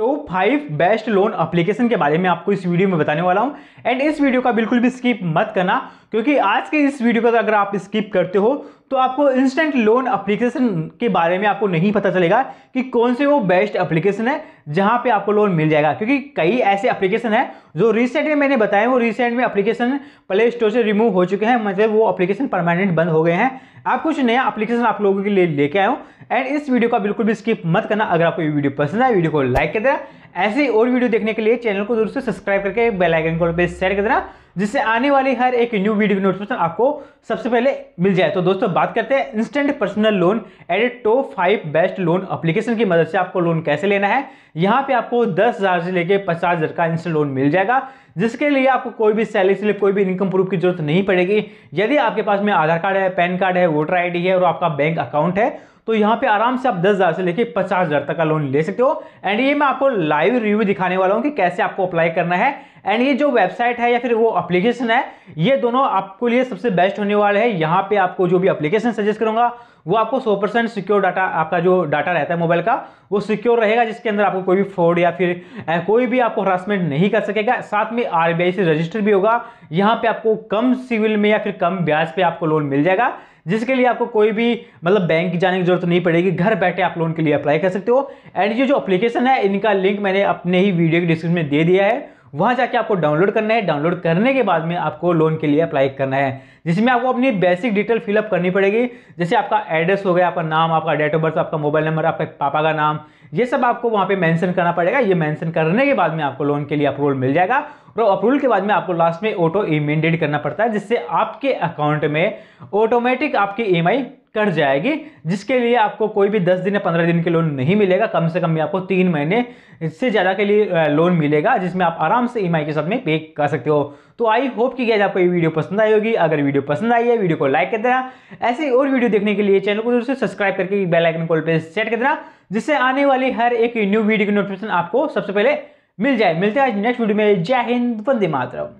top five best loan application के बारे में आपको इस वीडियो में बताने वाला हूं एंड इस वीडियो का बिल्कुल भी स्किप मत करना क्योंकि आज के इस वीडियो को अगर आप स्किप करते हो तो आपको इंस्टेंट लोन एप्लीकेशन के बारे में आपको नहीं पता चलेगा कि कौन से वो बेस्ट एप्लीकेशन है जहां पे आपको लोन मिल जाएगा क्योंकि कई ऐसे एप्लीकेशन है जो रिसेंट में मैंने बताया वो रिसेंट में एप्लीकेशन प्ले स्टोर से रिमूव हो चुके हैं मतलब वो एप्लीकेशन परमानेंट बंद हो गए हैं आप कुछ नया अप्लीकेशन आप लोगों के लिए लेके आए एंड इस वीडियो का बिल्कुल भी स्किप मत करना अगर आपको ये वीडियो पसंद आए वीडियो को लाइक कर देना ऐसे और वीडियो देखने के लिए चैनल को जरूर से सब्सक्राइब करके बेलाइकन को पे शेयर कर देना जिससे आने वाली हर एक न्यू वीडियो की नोटिफिकेशन आपको सबसे पहले मिल जाए तो दोस्तों बात करते हैं instant personal loan at top five best loan application की मदद से आपको लोन कैसे लेना है यहाँ पे आपको दस हज़ार से लेकर पचास हज़ार का इंस्टेंट लोन मिल जाएगा जिसके लिए आपको कोई भी सैलरी स्लिप कोई भी इनकम प्रूफ की जरूरत नहीं पड़ेगी यदि आपके पास में आधार कार्ड है पैन कार्ड है वोटर आईडी है और आपका बैंक अकाउंट है तो यहाँ पे आराम से आप दस हज़ार से लेके पचास हज़ार तक का लोन ले सकते हो एंड ये मैं आपको लाइव रिव्यू दिखाने वाला हूँ कि कैसे आपको अप्लाई करना है एंड ये जो वेबसाइट है या फिर वो अप्लीकेशन है ये दोनों आपको लिए सबसे बेस्ट होने वाले हैं यहाँ पे आपको जो भी एप्लीकेशन सजेस्ट करूँगा वो आपको सौ परसेंट सिक्योर डाटा आपका जो डाटा रहता है मोबाइल का वो सिक्योर रहेगा जिसके अंदर आपको कोई भी फ्रॉड या फिर कोई भी आपको हरासमेंट नहीं कर सकेगा साथ में आरबीआई से रजिस्टर भी होगा यहाँ पे आपको कम सिविल में या फिर कम ब्याज पे आपको लोन मिल जाएगा जिसके लिए आपको कोई भी मतलब बैंक जाने की जरूरत नहीं पड़ेगी घर बैठे आप लोन के लिए अप्लाई कर सकते हो एंड ये जो अप्लीकेशन है इनका लिंक मैंने अपने ही वीडियो के डिस्क्रिप्शन में दे दिया है वहाँ जाके आपको डाउनलोड करना है डाउनलोड करने के बाद में आपको लोन के लिए अप्लाई करना है जिसमें आपको अपनी बेसिक डिटेल फिलअप करनी पड़ेगी जैसे आपका एड्रेस हो गया आपका नाम आपका डेट ऑफ बर्थ आपका मोबाइल नंबर आपके पापा का नाम ये सब आपको वहाँ पे मेंशन करना पड़ेगा ये मेंशन करने के बाद में आपको लोन के लिए अप्रूवल मिल जाएगा और अप्रूवल के बाद में आपको लास्ट में ऑटो इमेंडेड करना पड़ता है जिससे आपके अकाउंट में ऑटोमेटिक आपकी ई e कट जाएगी जिसके लिए आपको कोई भी दस दिन या पंद्रह दिन के लोन नहीं मिलेगा कम से कम आपको तीन महीने इससे ज़्यादा के लिए लोन मिलेगा जिसमें आप आराम से ई के साथ में पे कर सकते हो तो आई होप कि गैज आपको ये वीडियो पसंद आई होगी अगर वीडियो पसंद आई है वीडियो को लाइक कर देना ऐसे और वीडियो देखने के लिए चैनल को जरूर से सब्सक्राइब करके बेल आइकन कॉल पर सेट कर देना जिससे आने वाली हर एक न्यू वीडियो की नोटिफिकेशन आपको सबसे पहले मिल जाए मिलते हैं आज नेक्स्ट वीडियो में जय हिंद वंदे मातरम